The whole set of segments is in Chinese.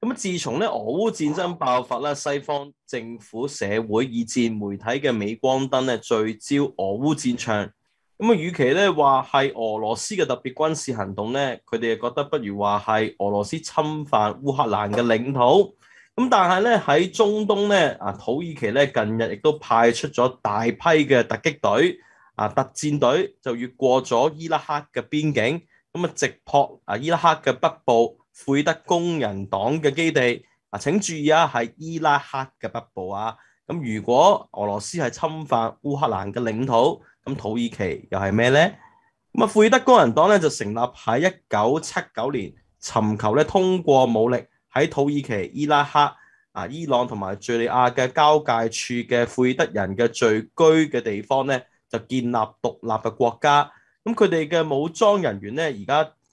咁自從咧俄烏戰爭爆發啦，西方政府、社會以至媒體嘅美光燈咧聚焦俄烏戰場。咁啊，與其咧話係俄羅斯嘅特別軍事行動咧，佢哋觉覺得不如話係俄羅斯侵犯烏克蘭嘅領土。咁但係咧喺中東咧啊，土耳其咧近日亦都派出咗大批嘅突擊隊啊、特戰隊，就越過咗伊拉克嘅邊境，咁啊直撲啊伊拉克嘅北部。庫爾德工人黨嘅基地啊！請注意啊，係伊拉克嘅北部啊。咁如果俄羅斯係侵犯烏克蘭嘅領土，咁土耳其又係咩咧？咁啊，庫爾德工人黨咧就成立喺一九七九年，尋求咧通過武力喺土耳其、伊拉克啊、伊朗同埋敘利亞嘅交界處嘅庫爾德人嘅聚居嘅地方咧，就建立獨立嘅國家。咁佢哋嘅武裝人員咧，而家。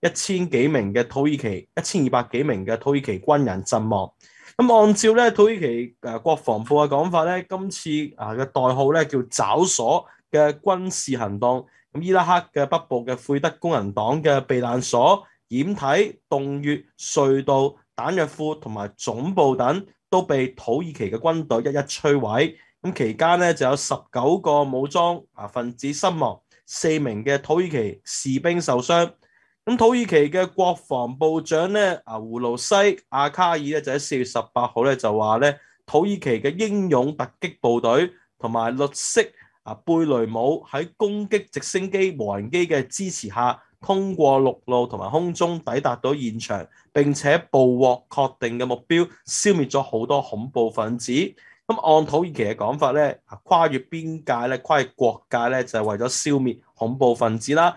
一千幾名嘅土耳其，一千二百幾名嘅土耳其軍人陣亡。咁按照咧土耳其誒國防部嘅講法咧，今次啊嘅代號咧叫找鎖嘅軍事行動。咁伊拉克嘅北部嘅費德工人黨嘅避難所、掩體、洞穴、隧道、彈藥庫同埋總部等都被土耳其嘅軍隊一一摧毀。咁期間咧就有十九個武裝啊分子身亡，四名嘅土耳其士兵受傷。咁土耳其嘅國防部長咧啊胡魯西阿卡爾咧就喺四月十八號咧就話咧，土耳其嘅英勇突擊部隊同埋綠色啊貝雷帽喺攻擊直升機、無人機嘅支持下，通過陸路同埋空中抵達到現場，並且捕獲確定嘅目標，消滅咗好多恐怖分子。咁按土耳其嘅講法咧，跨越邊界咧、跨越國界咧，就係為咗消滅恐怖分子啦。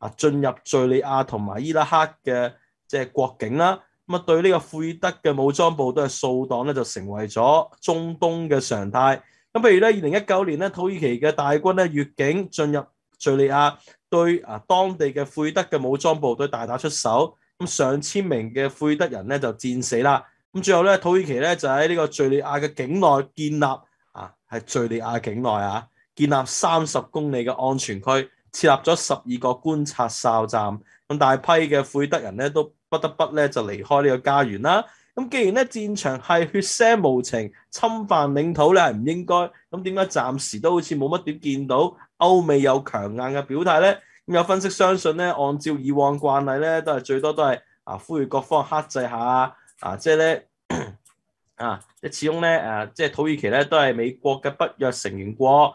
啊！進入敘利亞同埋伊拉克嘅即係國境啦，咁啊對呢個庫爾德嘅武裝部隊嘅掃蕩咧，就成為咗中東嘅常態。咁譬如咧，二零一九年咧，土耳其嘅大軍咧越境進入敘利亞，對啊當地嘅庫爾德嘅武裝部隊大打出手，咁上千名嘅庫爾德人咧就戰死啦。咁最後咧，土耳其咧就喺呢個敘利亞嘅境內建立啊，係敘利亞境內啊，建立三十公里嘅安全區。設立咗十二個觀察哨站，咁大批嘅庫德人咧都不得不咧就離開呢個家園啦。咁既然咧戰場係血腥無情，侵犯領土咧係唔應該，咁點解暫時都好似冇乜點見到歐美有強硬嘅表態咧？咁有分析相信咧，按照以往慣例咧，都係最多都係啊呼籲各方克制下啊，即係咧 啊，即始終咧誒，即係土耳其咧都係美國嘅不約成員國。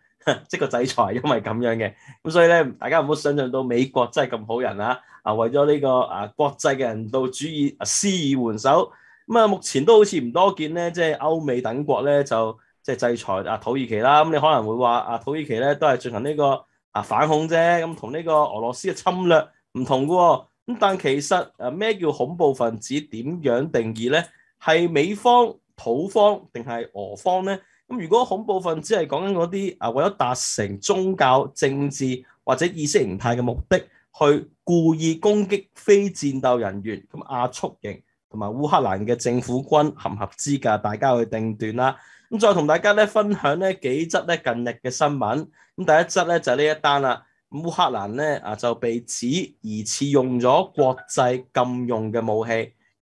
即個制裁，因為咁樣嘅，咁所以咧，大家唔好想象到美國真係咁好人啊！啊，為咗呢個啊國際嘅人道主義施以援手，咁啊，目前都好似唔多見咧，即係歐美等國咧就即係制裁啊土耳其啦。咁你可能會話啊土耳其咧都係進行呢個啊反恐啫，咁同呢個俄羅斯嘅侵略唔同嘅喎。咁但其實啊咩叫恐怖分子？點樣定義咧？係美方、土方定係俄方咧？咁如果恐怖份子係講緊嗰啲啊，為咗達成宗教、政治或者意識形態嘅目的，去故意攻擊非戰鬥人員，咁亚速营同埋烏克蘭嘅政府軍合合資格，大家去定断啦。咁再同大家咧分享咧幾則咧近日嘅新聞。咁第一則咧就係呢一單啦。咁烏克蘭咧啊就被指疑似用咗國際禁用嘅武器。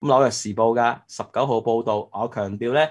咁《紐約時報》噶十九號報導，我強調咧。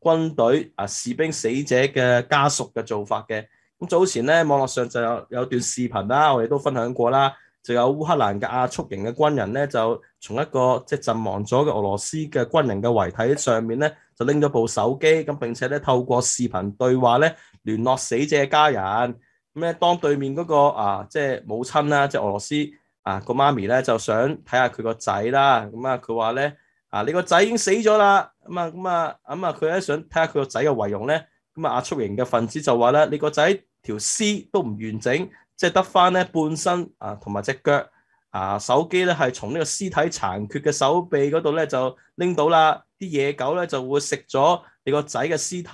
軍隊啊，士兵死者嘅家屬嘅做法嘅，咁早前咧網絡上就有有段視頻啦，我哋都分享過啦，就有烏克蘭嘅亞速營嘅軍人咧，就從一個即係陣亡咗嘅俄羅斯嘅軍人嘅遺體上面咧，就拎咗部手機，咁並且咧透過視頻對話咧聯絡死者嘅家人，咁咧當對面嗰個啊即係母親啦，即係俄羅斯啊個媽咪咧就想睇下佢個仔啦，咁啊佢話咧。啊！你個仔已經死咗啦，咁啊，咁啊，咁啊，佢咧想睇下佢個仔嘅遺容咧。咁啊，阿速刑嘅分子就話咧：你個仔條屍都唔完整，即系得翻咧半身啊，同埋隻腳啊，手機咧係從呢個屍體殘缺嘅手臂嗰度咧就拎到啦。啲野狗咧就會食咗你個仔嘅屍體，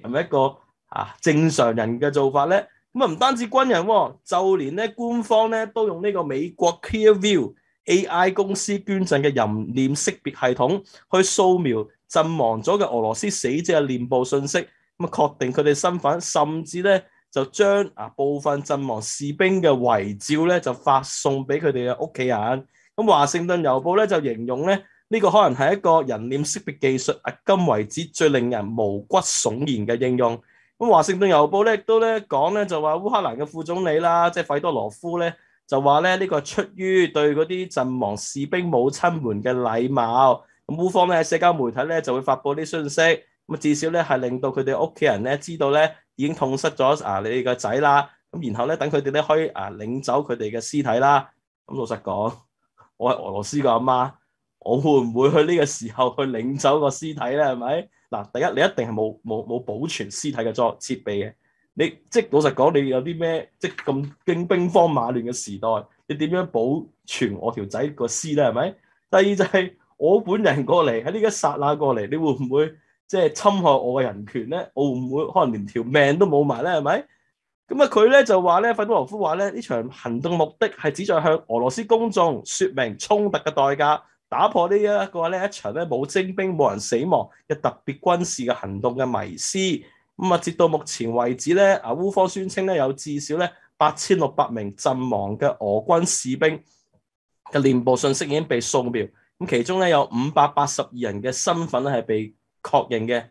係咪一個啊正常人嘅做法咧？咁啊，唔單止軍人喎，就年咧官方咧都用呢個美國 Clear View。A.I. 公司捐贈嘅人臉識別系統去掃描阵亡咗嘅俄羅斯死者嘅臉部信息，咁啊確定佢哋身份，甚至咧就將啊部分阵亡士兵嘅遺照咧就發送俾佢哋嘅屋企人。咁華盛頓郵報咧就形容咧呢個可能係一個人臉識別技術啊今為止最令人毛骨悚然嘅應用。咁華盛頓郵報咧亦都咧講咧就話烏克蘭嘅副總理啦，即係費多羅夫咧。就話咧，呢個出於對嗰啲陣亡士兵母親們嘅禮貌。咁烏方咧，社交媒體咧就會發布啲信息。咁至少咧係令到佢哋屋企人咧知道咧已經痛失咗啊，你個仔啦。咁然後咧等佢哋咧可以啊領走佢哋嘅屍體啦。咁老實講，我係俄羅斯個阿媽，我會唔會去呢個時候去領走個屍體咧？係咪？嗱，第一你一定係冇冇冇保存屍體嘅裝設備嘅。你即係老實講，你有啲咩即係咁兵兵荒馬亂嘅時代，你點樣保存我條仔個屍咧？係咪？第二就係我本人過嚟喺呢一剎那過嚟，你會唔會即係侵害我嘅人權咧？我唔會，可能連條命都冇埋咧，係咪？咁啊，佢咧就話咧，憲多羅夫話咧，呢場行動目的係旨在向俄羅斯公眾説明衝突嘅代價，打破呢一個咧一場咧冇精兵、冇人死亡嘅特別軍事嘅行動嘅迷思。咁啊，截到目前為止咧，啊烏方宣稱咧有至少咧八千六百名陣亡嘅俄軍士兵嘅連部訊息已經被送掉，咁其中咧有五百八十二人嘅身份咧係被確認嘅。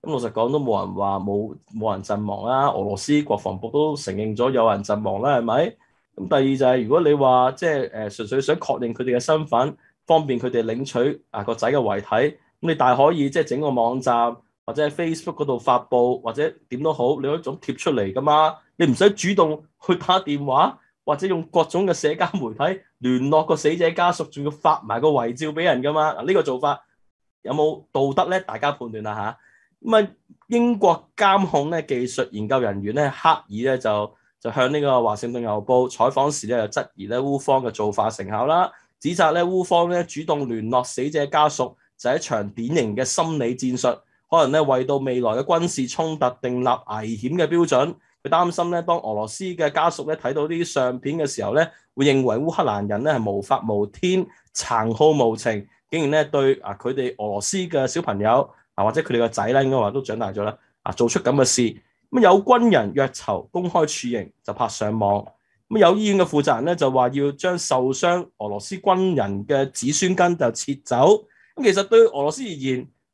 咁老實講都冇人話冇冇人陣亡啦，俄羅斯國防部都承認咗有人陣亡啦，係咪？咁第二就係如果你話即係誒，純粹想確認佢哋嘅身份，方便佢哋領取啊個仔嘅遺體，咁你大可以即係整個網站。或者喺 Facebook 嗰度發布，或者點都好，你一種貼出嚟噶嘛？你唔使主動去打電話，或者用各種嘅社交媒體聯絡個死者家屬，仲要發埋個遺照俾人噶嘛？呢個做法有冇道德咧？大家判斷啦吓，咁啊，英國監控咧技術研究人員咧，克爾咧就就向呢個《華盛頓郵報》採訪時咧，就質疑咧烏方嘅做法成效啦，指責咧烏方咧主動聯絡死者家屬，就係一場典型嘅心理戰術。可能咧為到未來嘅軍事衝突定立危險嘅標準，佢擔心咧當俄羅斯嘅家屬咧睇到呢啲相片嘅時候咧，會認為烏克蘭人咧係無法無天、殘酷無情，竟然咧對啊佢哋俄羅斯嘅小朋友啊或者佢哋嘅仔咧，應該話都長大咗啦啊，做出咁嘅事。咁有軍人虐囚公開處刑就拍上網，咁有醫院嘅負責人咧就話要將受傷俄羅斯軍人嘅子孫根就撤走。咁其實對俄羅斯而言，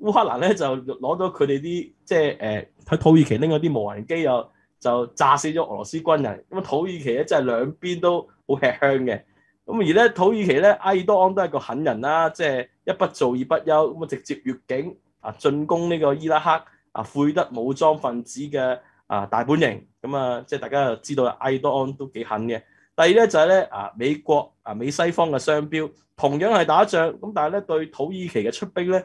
烏克蘭咧就攞咗佢哋啲即係诶喺土耳其拎一啲无人機又就炸死咗俄羅斯軍人，咁啊土耳其咧真係兩邊都好吃香嘅。咁而咧土耳其咧埃爾多安都係個狠人啦，即係一不做二不休，咁啊直接越境啊進攻呢個伊拉克啊庫德武裝分子嘅啊大本營。咁啊即系大家就知道埃爾多安都幾狠嘅。第二咧就係咧啊美國啊美西方嘅商標，同樣係打仗，咁但係咧對土耳其嘅出兵咧。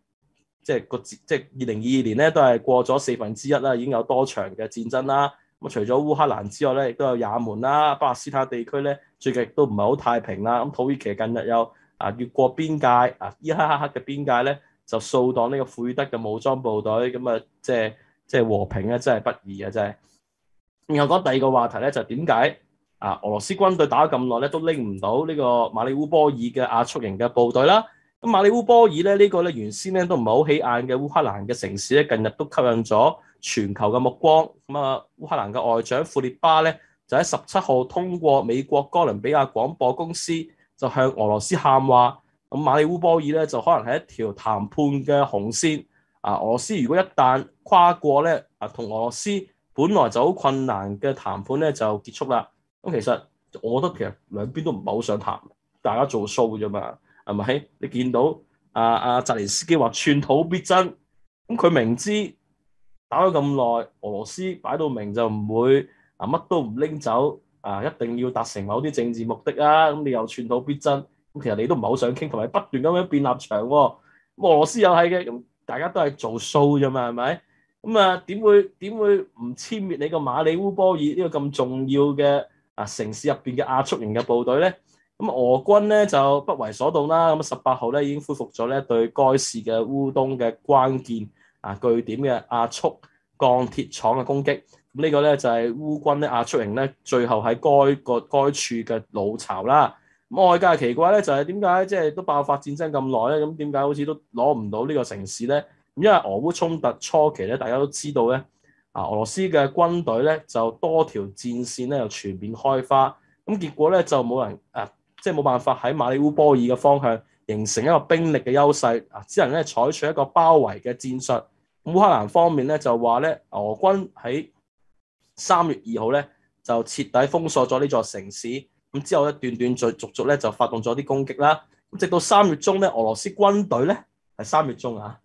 即係個即係二零二二年咧，都係過咗四分之一啦，已經有多場嘅戰爭啦。咁除咗烏克蘭之外咧，亦都有也門啦、巴勒斯坦地區咧，最近亦都唔係好太平啦。咁土耳其近日又啊越過邊界啊伊哈克克嘅邊界咧，就掃蕩呢個庫爾德嘅武裝部隊。咁啊，即係即係和平咧，真係不易嘅係。然後講第二個話題咧，就點解啊俄羅斯軍隊打咗咁耐咧，都拎唔到呢個馬里烏波爾嘅亞速型嘅部隊啦？咁马里乌波尔咧，呢个咧原先咧都唔系好起眼嘅乌克兰嘅城市咧，近日都吸引咗全球嘅目光。咁啊，乌克兰嘅外长库列巴咧，就喺十七号通过美国哥伦比亚广播公司，就向俄罗斯喊话。咁马里乌波尔咧，就可能系一条谈判嘅红线。啊，俄罗斯如果一旦跨过咧，啊，同俄罗斯本来就好困难嘅谈判咧就结束啦。咁其实我觉得其实两边都唔系好想谈，大家做 show 啫嘛。系咪？你見到阿阿泽连斯基話寸土必爭，咁佢明知打咗咁耐，俄羅斯擺到明就唔會啊乜都唔拎走，啊一定要達成某啲政治目的啊！咁你又寸土必爭，咁其實你都唔係好想傾，同埋不斷咁樣變立場。俄羅斯又係嘅，咁大家都係做 show 啫嘛，係咪？咁啊點會點會唔簽滅你個馬里烏波爾呢個咁重要嘅啊城市入邊嘅亞速型嘅部隊咧？咁俄軍咧就不為所動啦。咁十八號咧已經恢復咗咧對該市嘅烏東嘅關鍵啊據點嘅壓速鋼鐵廠嘅攻擊。咁呢個咧就係烏軍咧壓速型咧最後喺該個該處嘅老巢啦。咁外界奇怪咧就係點解即係都爆發戰爭咁耐咧？咁點解好似都攞唔到呢個城市咧？因為俄烏衝突初期咧，大家都知道咧啊，俄羅斯嘅軍隊咧就多條戰線咧又全面開花，咁結果咧就冇人啊～即係冇辦法喺馬里烏波爾嘅方向形成一個兵力嘅優勢，只能咧採取一個包圍嘅戰術。烏克蘭方面咧就話咧，俄軍喺三月二號咧就徹底封鎖咗呢座城市，咁之後一段段續續續咧就發動咗啲攻擊啦。咁直到三月中咧，俄羅斯軍隊咧係三月中啊，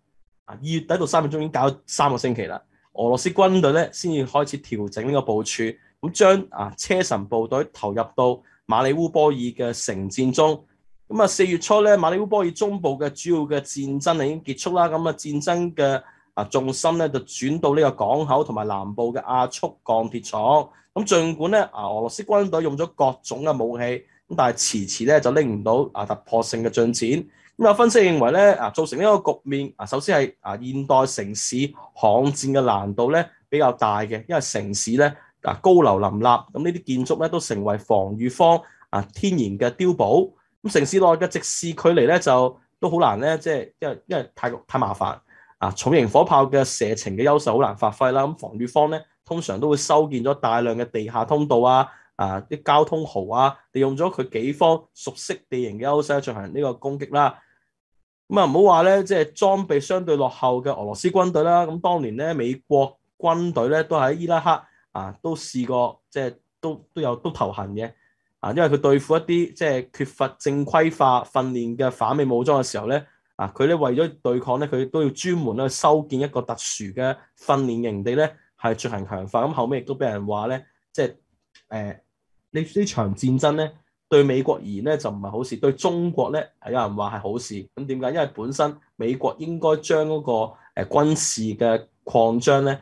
啊二月底到三月中已經搞三個星期啦。俄羅斯軍隊咧先至開始調整呢個部署，咁將啊車臣部隊投入到。馬里烏波爾嘅城戰中，咁啊四月初咧，馬里烏波爾中部嘅主要嘅戰爭已經結束啦。咁啊，戰爭嘅啊重心咧就轉到呢個港口同埋南部嘅亚速鋼鐵廠。咁儘管咧啊，俄羅斯軍隊用咗各種嘅武器，咁但係遲遲咧就拎唔到啊突破性嘅進展。咁啊，分析認為咧啊，造成呢個局面啊，首先係啊現代城市巷戰嘅難度咧比較大嘅，因為城市咧。嗱，高樓林立，咁呢啲建築咧都成為防禦方啊天然嘅碉堡。咁城市內嘅直視距離咧就都好難咧，即係因为因为太太麻煩啊。重型火炮嘅射程嘅優勢好難發揮啦。咁防禦方咧通常都會修建咗大量嘅地下通道啊，啊啲交通壕啊，利用咗佢己方熟悉地形嘅優勢進行呢個攻擊啦。咁啊唔好話咧，即係裝備相對落後嘅俄羅斯軍隊啦。咁當年咧美國軍隊咧都喺伊拉克。啊，都試過，即係都都有都頭痕嘅，啊，因為佢對付一啲即係缺乏正規化訓練嘅反美武裝嘅時候咧，啊，佢咧為咗對抗咧，佢都要專門咧修建一個特殊嘅訓練營地咧，係進行強化。咁後尾亦都俾人話咧，即係誒呢呢場戰爭咧對美國而言咧就唔係好事，對中國咧有人話係好事。咁點解？因為本身美國應該將嗰個誒軍事嘅擴張咧。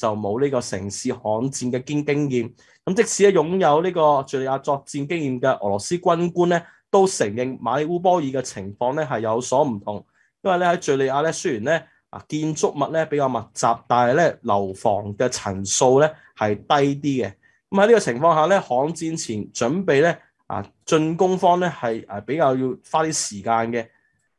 就冇呢個城市罕戰嘅堅經驗。咁即使咧擁有呢個敍利亞作戰經驗嘅俄羅斯軍官咧，都承認馬里烏波爾嘅情況咧係有所唔同。因為咧喺敍利亞咧，雖然咧啊建築物咧比較密集，但係咧樓房嘅層數咧係低啲嘅。咁喺呢個情況下咧，罕戰前準備咧啊，進攻方咧係誒比較要花啲時間嘅。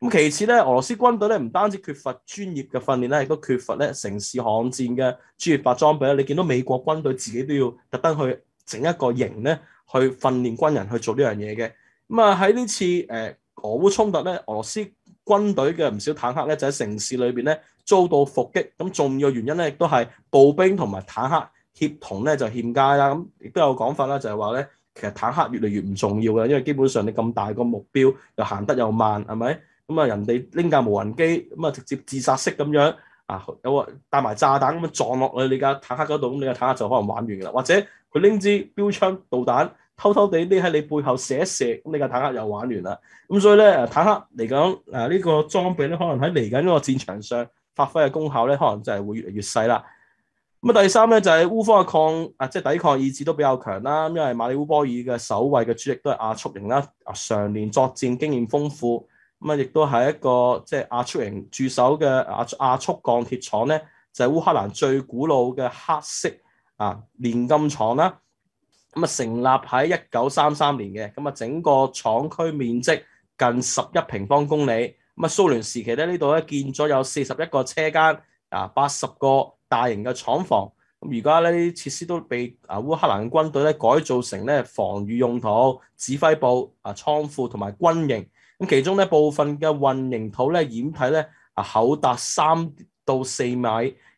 咁其次咧，俄羅斯軍隊咧唔單止缺乏專業嘅訓練咧，亦都缺乏咧城市巷戰嘅專業化裝備啦。你見到美國軍隊自己都要特登去整一個營咧，去訓練軍人去做呢樣嘢嘅。咁啊喺呢次誒俄烏衝突咧，俄羅斯軍隊嘅唔少坦克咧就喺城市裏邊咧遭到伏擊。咁重要原因咧亦都係步兵同埋坦克協同咧就欠佳啦。咁亦都有講法啦，就係話咧，其實坦克越嚟越唔重要嘅，因為基本上你咁大個目標又行得又慢，係咪？咁啊，人哋拎架無人機，咁啊直接自殺式咁樣啊，有啊帶埋炸彈咁樣撞落去你架坦克嗰度，咁你架坦克就可能玩完噶啦。或者佢拎支標槍導彈，偷偷地匿喺你背後射一射，咁你架坦克又玩完啦。咁所以咧，坦克嚟講，誒呢個裝備咧，可能喺嚟緊嗰個戰場上發揮嘅功效咧，可能就係會越嚟越細啦。咁啊，第三咧就係烏方嘅抗啊，即係抵抗意志都比較強啦。因為馬里烏波爾嘅守衞嘅主力都係阿速營啦，常年作戰經驗豐富。咁啊，亦都係一個即係亞速營駐守嘅亞亞速鋼鐵廠咧，就係烏克蘭最古老嘅黑色啊煉金廠啦。咁啊，成立喺一九三三年嘅，咁啊，整個廠區面積近十一平方公里。咁啊，蘇聯時期咧，呢度咧建咗有四十一個車間，啊，八十個大型嘅廠房。咁而家呢啲設施都被啊烏克蘭軍隊咧改造成咧防禦用途、指揮部、啊倉庫同埋軍營。咁其中咧部分嘅混凝土咧掩體咧啊，厚達三到四米。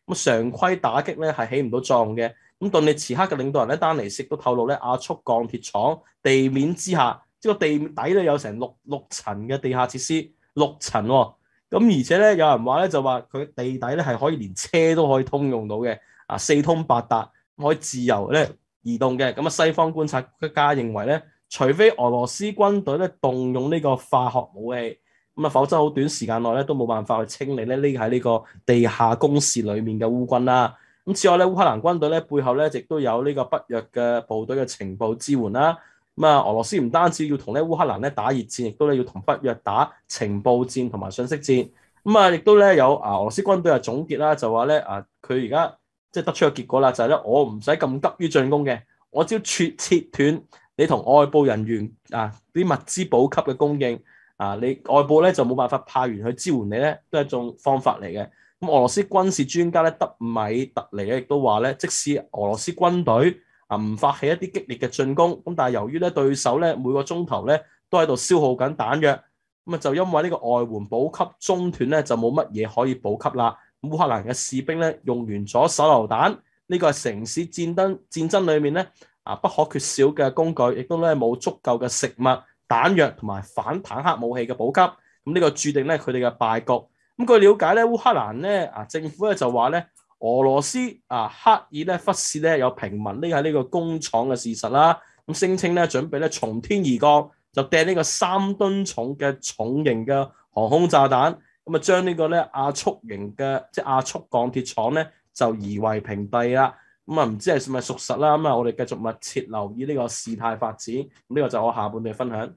咁常規打擊咧係起唔到作用嘅。咁頓尼此刻嘅領導人咧丹尼士都透露咧亞速鋼鐵廠地面之下，即個地底咧有成六六層嘅地下設施，六層喎。咁而且咧有人話咧就話佢地底咧係可以連車都可以通用到嘅啊，四通八達，可以自由咧移動嘅。咁啊，西方觀察家認為咧。除非俄羅斯軍隊咧動用呢個化學武器，咁啊，否則好短時間內咧都冇辦法去清理咧匿喺呢個地下工事裏面嘅烏軍啦。咁此外咧，烏克蘭軍隊咧背後咧亦都有呢個北約嘅部隊嘅情報支援啦。咁啊，俄羅斯唔單止要同咧烏克蘭咧打熱戰，亦都咧要同北約打情報戰同埋信息戰。咁啊，亦都咧有啊俄羅斯軍隊啊總結啦，就話咧啊，佢而家即係得出個結果啦，就係咧我唔使咁急於進攻嘅，我只要切切斷。你同外部人員啊，啲物資補給嘅供應啊，你外部咧就冇辦法派員去支援你咧，都係一種方法嚟嘅。咁俄羅斯軍事專家咧，德米特尼咧亦都話咧，即使俄羅斯軍隊啊唔發起一啲激烈嘅進攻，咁但係由於咧對手咧每個鐘頭咧都喺度消耗緊彈藥，咁啊就因為呢個外援補給中斷咧，就冇乜嘢可以補給啦。烏克蘭嘅士兵咧用完咗手榴彈，呢個係城市戰爭戰爭裏面咧。啊，不可缺少嘅工具，亦都咧冇足夠嘅食物、彈藥同埋反坦克武器嘅補給，咁呢個注定咧佢哋嘅敗局。咁據了解咧，烏克蘭咧啊政府咧就話咧，俄羅斯啊刻意咧忽視咧有平民匿喺呢個工廠嘅事實啦，咁聲稱咧準備咧從天而降，就掟呢個三噸重嘅重型嘅航空炸彈，咁啊將呢個咧亞速型嘅即系亞速鋼鐵廠咧就夷為平地啦。咁啊，唔知係咪屬實啦，咁啊，我哋繼續密切留意呢個事態發展，咁呢個就我下半段分享。